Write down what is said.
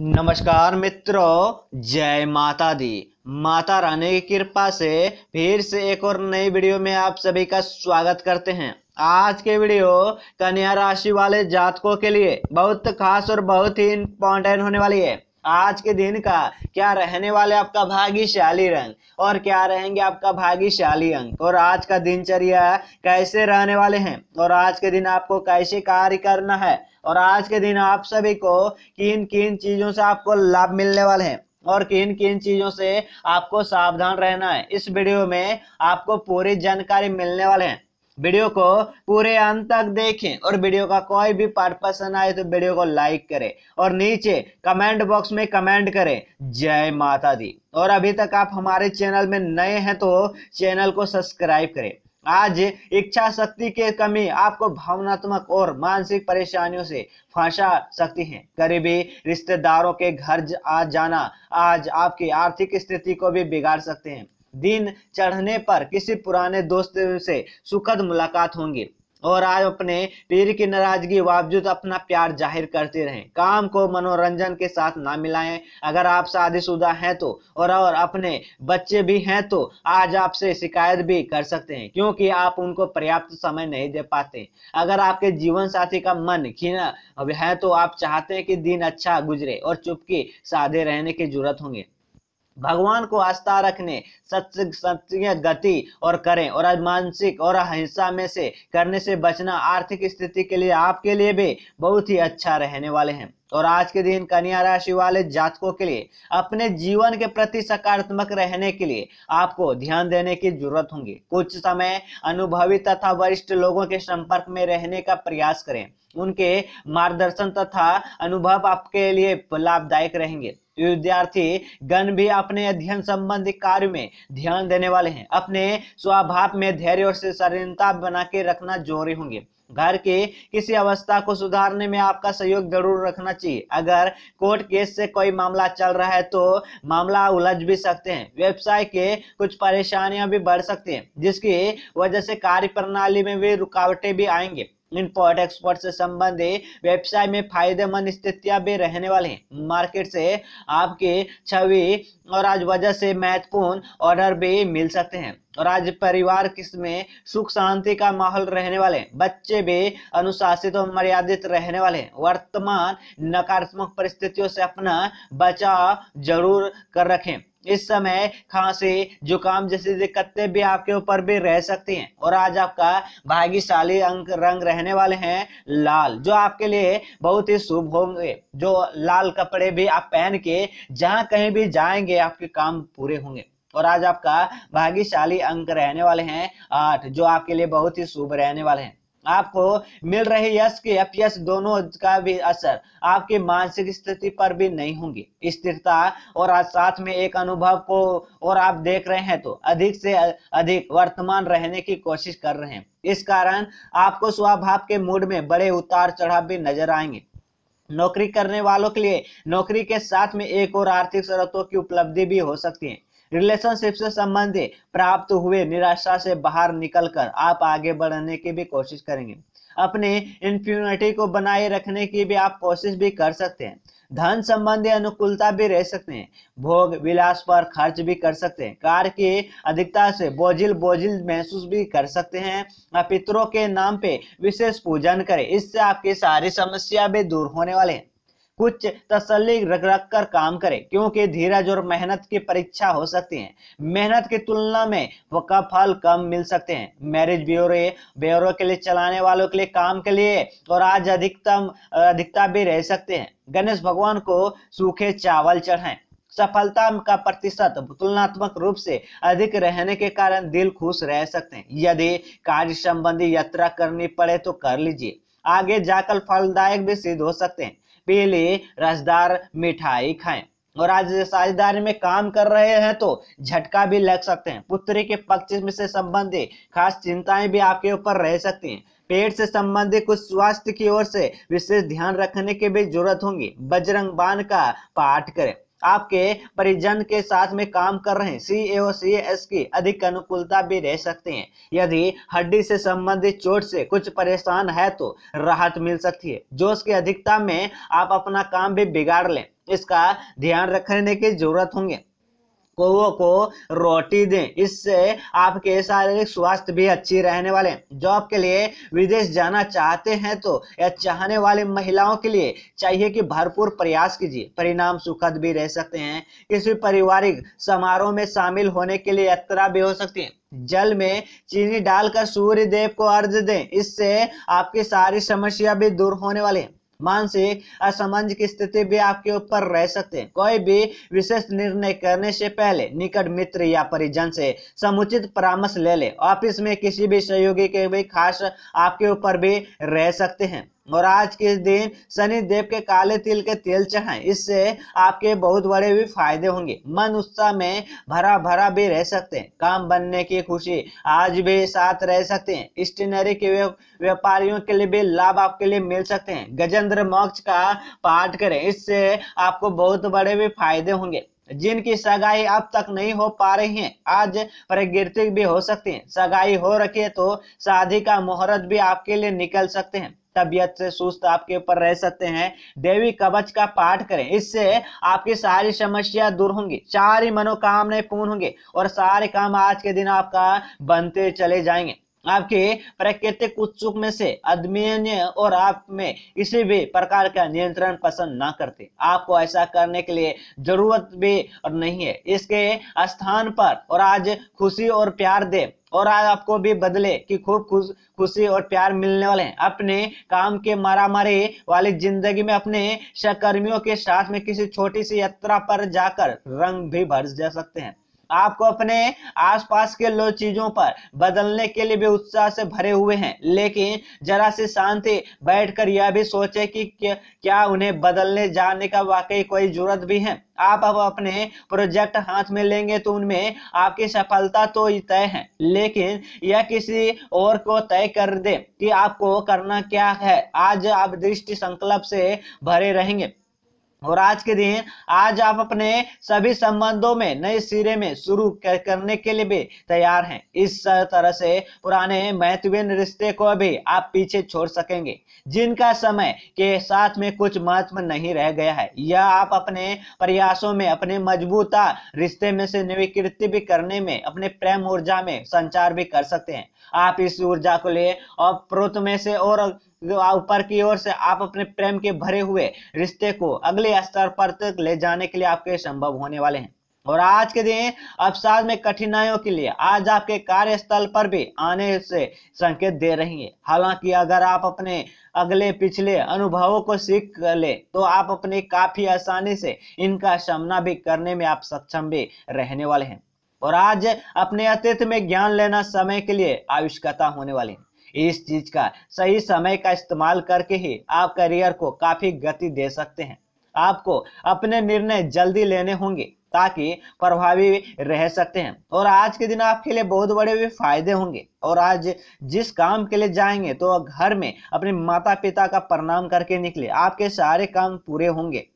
नमस्कार मित्रों जय माता दी माता रानी की कृपा से फिर से एक और नई वीडियो में आप सभी का स्वागत करते हैं आज के वीडियो कन्या राशि वाले जातकों के लिए बहुत खास और बहुत ही इंपॉर्टेंट होने वाली है आज के दिन का क्या रहने वाले आपका भाग्यशाली रंग और क्या रहेंगे आपका भाग्यशाली अंग और आज का दिनचर्या कैसे रहने वाले हैं और आज के दिन आपको कैसे कार्य करना है और आज के दिन आप सभी को किन किन चीजों से आपको लाभ मिलने वाले हैं और किन किन चीजों से आपको सावधान रहना है इस वीडियो में आपको पूरी जानकारी मिलने वाले हैं वीडियो को पूरे अंत तक देखें और वीडियो का कोई भी पार्ट पसंद आए तो वीडियो को लाइक करें और नीचे कमेंट बॉक्स में कमेंट करें जय माता दी और अभी तक आप हमारे चैनल में नए हैं तो चैनल को सब्सक्राइब करें आज इच्छा शक्ति की कमी आपको भावनात्मक और मानसिक परेशानियों से फंसा सकती है करीबी रिश्तेदारों के घर आ जाना आज आपकी आर्थिक स्थिति को भी बिगाड़ सकते हैं दिन चढ़ने पर किसी पुराने दोस्त से सुखद मुलाकात होंगी और आज अपने पीर की नाराजगी बावजूद अपना प्यार जाहिर करते रहें काम को मनोरंजन के साथ ना मिलाएं अगर आप शादीशुदा हैं तो और और अपने बच्चे भी हैं तो आज आपसे शिकायत भी कर सकते हैं क्योंकि आप उनको पर्याप्त समय नहीं दे पाते अगर आपके जीवन साथी का मन खीना है तो आप चाहते हैं कि दिन अच्छा गुजरे और चुपके साधे रहने की जरूरत होंगे भगवान को आस्था रखने सत्य सत्य गति और करें और मानसिक और अहिंसा में से करने से बचना आर्थिक स्थिति के लिए आपके लिए भी बहुत ही अच्छा रहने वाले हैं और आज के दिन कन्या राशि वाले जातकों के लिए अपने जीवन के प्रति सकारात्मक रहने के लिए आपको ध्यान देने की जरूरत होगी कुछ समय अनुभवी तथा वरिष्ठ लोगों के संपर्क में रहने का प्रयास करें उनके मार्गदर्शन तथा अनुभव आपके लिए लाभदायक रहेंगे विद्यार्थी गण भी अपने अध्ययन संबंधी कार्य में ध्यान देने वाले हैं अपने स्वभाव में धैर्य और शरीरता बना के रखना जरूरी होंगे घर के किसी अवस्था को सुधारने में आपका सहयोग जरूर रखना चाहिए अगर कोर्ट केस से कोई मामला चल रहा है तो मामला उलझ भी सकते हैं व्यवसाय के कुछ परेशानियां भी बढ़ सकती हैं जिसकी वजह से कार्य प्रणाली में भी रुकावटें भी आएंगे इम्पोर्ट एक्सपोर्ट से संबंधित व्यवसाय में फायदेमंद स्थितियां भी रहने वाले हैं मार्केट से आपके छवि और आज वजह से महत्वपूर्ण ऑर्डर भी मिल सकते हैं और आज परिवार किसमें सुख शांति का माहौल रहने वाले बच्चे भी अनुशासित और मर्यादित रहने वाले वर्तमान नकारात्मक परिस्थितियों से अपना बचाव जरूर कर रखें इस समय खांसी जुकाम जैसी दिक्कतें भी आपके ऊपर भी रह सकती हैं और आज आपका भाग्यशाली अंक रंग रहने वाले हैं लाल जो आपके लिए बहुत ही शुभ होंगे जो लाल कपड़े भी आप पहन के जहां कहीं भी जाएंगे आपके काम पूरे होंगे और आज आपका भाग्यशाली अंक रहने वाले हैं आठ जो आपके लिए बहुत ही शुभ रहने वाले हैं आपको मिल रहे यश के अपयश दोनों का भी असर आपकी मानसिक स्थिति पर भी नहीं होंगी स्थिरता और साथ में एक अनुभव को और आप देख रहे हैं तो अधिक से अधिक वर्तमान रहने की कोशिश कर रहे हैं इस कारण आपको स्वभाव के मूड में बड़े उतार चढ़ाव भी नजर आएंगे नौकरी करने वालों के लिए नौकरी के साथ में एक और आर्थिक स्रोतों की उपलब्धि भी हो सकती है रिलेशनशिप से संबंधित प्राप्त हुए निराशा से बाहर निकलकर आप आगे बढ़ने की भी कोशिश करेंगे अपने इन्फ्यूनिटी को बनाए रखने की भी आप कोशिश भी कर सकते हैं धन संबंधी अनुकूलता भी रह सकते हैं भोग विलास पर खर्च भी कर सकते हैं कार की अधिकता से बोझिल बोझिल महसूस भी कर सकते हैं पितरों के नाम पे विशेष पूजन करें इससे आपकी सारी समस्या भी दूर होने वाले हैं कुछ तसली रख रख कर काम करें क्योंकि धीरज और मेहनत की परीक्षा हो सकती है मेहनत की तुलना में वका फल कम मिल सकते हैं मैरिज ब्यूरो ब्यूरो के लिए चलाने वालों के लिए काम के लिए और आज अधिकतम अधिकता भी रह सकते हैं गणेश भगवान को सूखे चावल चढ़ाएं सफलता का प्रतिशत तुलनात्मक रूप से अधिक रहने के कारण दिल खुश रह सकते हैं यदि कार्य संबंधी यात्रा करनी पड़े तो कर लीजिए आगे जाकर फलदायक भी सिद्ध हो सकते हैं पहले रसदार मिठाई खाएं और आज साझेदारी में काम कर रहे हैं तो झटका भी लग सकते हैं पुत्री के पक्ष से संबंधित खास चिंताएं भी आपके ऊपर रह सकती हैं पेट से संबंधित कुछ स्वास्थ्य की ओर से विशेष ध्यान रखने की भी जरूरत होगी बजरंग बाण का पाठ करें आपके परिजन के साथ में काम कर रहे हैं सी एओ सी एस की अधिक अनुकूलता भी रह सकती है यदि हड्डी से संबंधित चोट से कुछ परेशान है तो राहत मिल सकती है जोश की अधिकता में आप अपना काम भी बिगाड़ लें इसका ध्यान रखने की जरूरत होंगे कौओं को रोटी दें इससे आपके शारीरिक स्वास्थ्य भी अच्छी रहने वाले जॉब के लिए विदेश जाना चाहते हैं तो या चाहने वाले महिलाओं के लिए चाहिए कि भरपूर प्रयास कीजिए परिणाम सुखद भी रह सकते हैं किसी पारिवारिक समारोह में शामिल होने के लिए यात्रा भी हो सकती है जल में चीनी डालकर सूर्य देव को अर्घ दें इससे आपकी सारी समस्या भी दूर होने वाली है मानसिक असमंज की स्थिति भी आपके ऊपर रह सकते हैं कोई भी विशेष निर्णय करने से पहले निकट मित्र या परिजन से समुचित परामर्श ले ले ऑफिस में किसी भी सहयोगी के भी खास आपके ऊपर भी रह सकते हैं और आज के दिन शनि देव के काले तिल के तेल चढ़ाएं इससे आपके बहुत बड़े भी फायदे होंगे मन उत्साह में भरा भरा भी रह सकते हैं काम बनने की खुशी आज भी साथ रह सकते हैं स्टेनरी के व्यापारियों के लिए भी लाभ आपके लिए मिल सकते हैं गजेंद्र मोक्ष का पाठ करें इससे आपको बहुत बड़े भी फायदे होंगे जिनकी सगाई अब तक नहीं हो पा रही है आज प्रकृतिक भी हो सकती है सगाई हो रखी है तो शादी का मुहूर्त भी आपके लिए निकल सकते हैं तबियत से सुस्त आपके ऊपर रह सकते हैं देवी कवच का पाठ करें इससे आपकी सारी समस्या दूर होंगी सारी मनोकामनाएं पूर्ण होंगे और सारे काम आज के दिन आपका बनते चले जाएंगे आपके प्राकृतिक उत्सुक में से अदम्य और आप में किसी भी प्रकार का नियंत्रण पसंद ना करते आपको ऐसा करने के लिए जरूरत भी नहीं है इसके स्थान पर और आज खुशी और प्यार दे और आज आपको भी बदले की खूब खुश खुशी और प्यार मिलने वाले हैं अपने काम के मारा मारे वाली जिंदगी में अपने सहकर्मियों के साथ में किसी छोटी सी यात्रा पर जाकर रंग भी भर जा सकते हैं आपको अपने आसपास के लो चीजों पर बदलने के लिए भी उत्साह से भरे हुए हैं लेकिन जरा सी शांति बैठकर यह भी सोचे कि क्या उन्हें बदलने जाने का वाकई कोई जरूरत भी है आप अब अपने प्रोजेक्ट हाथ में लेंगे तो उनमें आपकी सफलता तो तय है लेकिन यह किसी और को तय कर दे कि आपको करना क्या है आज आप दृष्टि संकल्प से भरे रहेंगे और आज के दिन आज आप अपने सभी संबंधों में नए सिरे में शुरू करने के लिए भी तैयार हैं इस तरह से पुराने महत्वपूर्ण रिश्ते को भी आप पीछे छोड़ सकेंगे जिनका समय के साथ में कुछ महत्व नहीं रह गया है या आप अपने प्रयासों में अपने मजबूता रिश्ते में से नवीकृति भी करने में अपने प्रेम ऊर्जा में संचार भी कर सकते हैं आप इस ऊर्जा को ले और प्रोत में से और ऊपर की ओर से आप अपने प्रेम के भरे हुए रिश्ते को अगले स्तर पर तक ले जाने के लिए आपके संभव होने वाले हैं और आज के दिन अवसाद में कठिनाइयों के लिए आज आपके कार्यस्थल पर भी आने से संकेत दे रही है हालांकि अगर आप अपने अगले पिछले अनुभवों को सीख ले तो आप अपने काफी आसानी से इनका सामना भी करने में आप सक्षम भी रहने वाले हैं और आज अपने अतीत में ज्ञान लेना समय के लिए आविष्कता होने वाले है इस चीज का सही समय का इस्तेमाल करके ही आप करियर को काफी गति दे सकते हैं आपको अपने निर्णय जल्दी लेने होंगे ताकि प्रभावी रह सकते हैं और आज के दिन आपके लिए बहुत बड़े भी फायदे होंगे और आज जिस काम के लिए जाएंगे तो घर में अपने माता पिता का प्रणाम करके निकले आपके सारे काम पूरे होंगे